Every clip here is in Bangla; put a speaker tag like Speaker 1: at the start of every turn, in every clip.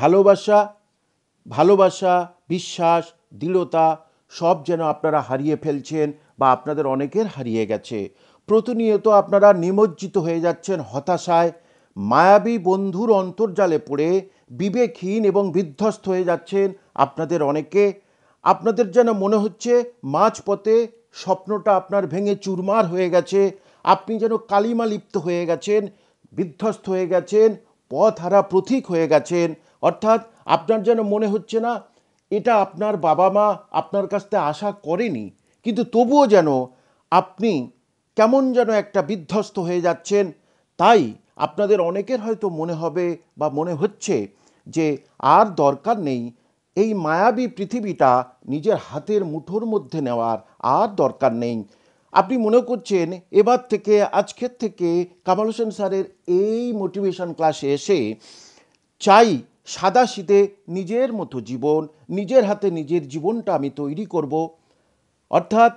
Speaker 1: ভালোবাসা ভালোবাসা বিশ্বাস দৃঢ়তা সব যেন আপনারা হারিয়ে ফেলছেন বা আপনাদের অনেকের হারিয়ে গেছে প্রতিনিয়ত আপনারা নিমজ্জিত হয়ে যাচ্ছেন হতাশায় মায়াবী বন্ধুর অন্তর্জালে পড়ে বিবেকহীন এবং বিধ্বস্ত হয়ে যাচ্ছেন আপনাদের অনেকে আপনাদের যেন মনে হচ্ছে মাঝপথে স্বপ্নটা আপনার ভেঙে চুরমার হয়ে গেছে আপনি যেন কালিমা লিপ্ত হয়ে গেছেন বিধ্বস্ত হয়ে গেছেন পথহারা প্রতীক হয়ে গেছেন অর্থাৎ আপনার যেন মনে হচ্ছে না এটা আপনার বাবা মা আপনার কাছ থেকে আশা করেনি কিন্তু তবুও যেন আপনি কেমন যেন একটা বিধ্বস্ত হয়ে যাচ্ছেন তাই আপনাদের অনেকের হয়তো মনে হবে বা মনে হচ্ছে যে আর দরকার নেই এই মায়াবী পৃথিবীটা নিজের হাতের মুঠোর মধ্যে নেওয়ার আর দরকার নেই আপনি মনে করছেন এবার থেকে আজকের থেকে কামাল হোসেন স্যারের এই মোটিভেশন ক্লাসে এসে চাই সাদা শীতে নিজের মতো জীবন নিজের হাতে নিজের জীবনটা আমি তৈরি করব অর্থাৎ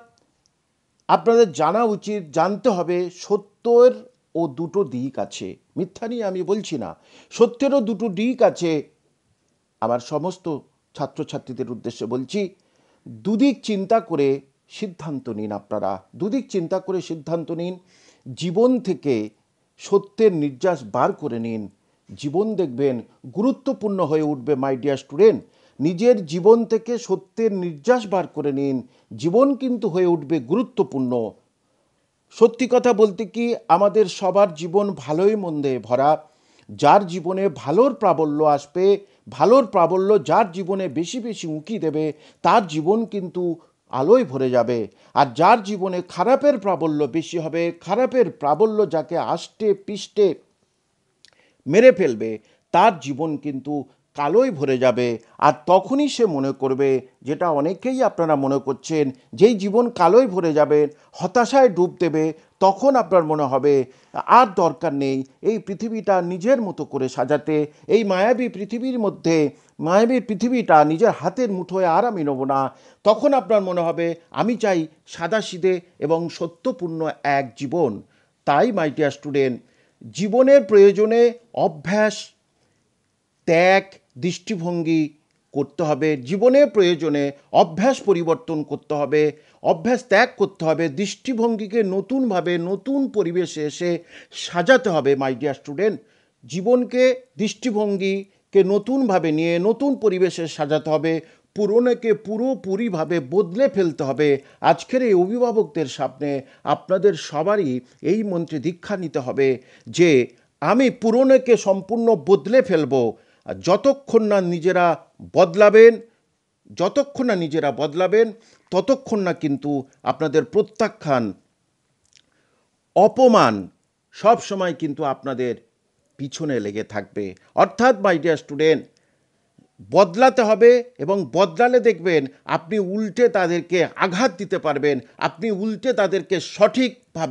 Speaker 1: আপনাদের জানা উচিত জানতে হবে সত্যের ও দুটো দিক আছে মিথ্যা নিয়ে আমি বলছি না সত্যেরও দুটো দিক আছে আমার সমস্ত ছাত্রছাত্রীদের উদ্দেশ্যে বলছি দুদিক চিন্তা করে সিদ্ধান্ত নিন আপনারা দুদিক চিন্তা করে সিদ্ধান্ত নিন জীবন থেকে সত্যের নির্যাস বার করে নিন জীবন দেখবেন গুরুত্বপূর্ণ হয়ে উঠবে মাই ডিয়ার স্টুডেন্ট নিজের জীবন থেকে সত্যের নির্যাস বার করে নিন জীবন কিন্তু হয়ে উঠবে গুরুত্বপূর্ণ সত্যি কথা বলতে কি আমাদের সবার জীবন ভালোই মন্দে ভরা যার জীবনে ভালোর প্রাবল্য আসবে ভালোর প্রাবল্য যার জীবনে বেশি বেশি উঁকি দেবে তার জীবন কিন্তু আলোয় ভরে যাবে আর যার জীবনে খারাপের প্রাবল্য বেশি হবে খারাপের প্রাবল্য যাকে আষ্টে পিষ্টে মেরে ফেলবে তার জীবন কিন্তু কালোয় ভরে যাবে আর তখনই সে মনে করবে যেটা অনেকেই আপনারা মনে করছেন যেই জীবন কালোয় ভরে যাবে হতাশায় ডুব দেবে তখন আপনার মনে হবে আর দরকার নেই এই পৃথিবীটা নিজের মতো করে সাজাতে এই মায়াবী পৃথিবীর মধ্যে মায়াবী পৃথিবীটা নিজের হাতের মুঠোয় আর আমি নেব না তখন আপনার মনে হবে আমি চাই সাদাসিদে এবং সত্যপূর্ণ এক জীবন তাই মাইটিয়া স্টুডেন্ট জীবনের প্রয়োজনে অভ্যাস ত্যাগ দৃষ্টিভঙ্গি করতে হবে জীবনে প্রয়োজনে অভ্যাস পরিবর্তন করতে হবে অভ্যাস ত্যাগ করতে হবে দৃষ্টিভঙ্গিকে নতুনভাবে নতুন পরিবেশে এসে সাজাতে হবে মাই ডিয়ার স্টুডেন্ট জীবনকে দৃষ্টিভঙ্গিকে নতুনভাবে নিয়ে নতুন পরিবেশে সাজাতে হবে পুরনোকে পুরোপুরিভাবে বদলে ফেলতে হবে আজকের এই অভিভাবকদের সামনে আপনাদের সবারই এই মন্ত্রে দীক্ষা নিতে হবে যে আমি পুরনোকে সম্পূর্ণ বদলে ফেলবো আর যতক্ষণ না নিজেরা বদলাবেন যতক্ষণ না নিজেরা বদলাবেন ততক্ষণ না কিন্তু আপনাদের প্রত্যাখ্যান অপমান সব সময় কিন্তু আপনাদের পিছনে লেগে থাকবে অর্থাৎ মাই ডিয়ার স্টুডেন্ট বদলাতে হবে এবং বদলালে দেখবেন আপনি উল্টে তাদেরকে আঘাত দিতে পারবেন আপনি উল্টে তাদেরকে সঠিকভাবে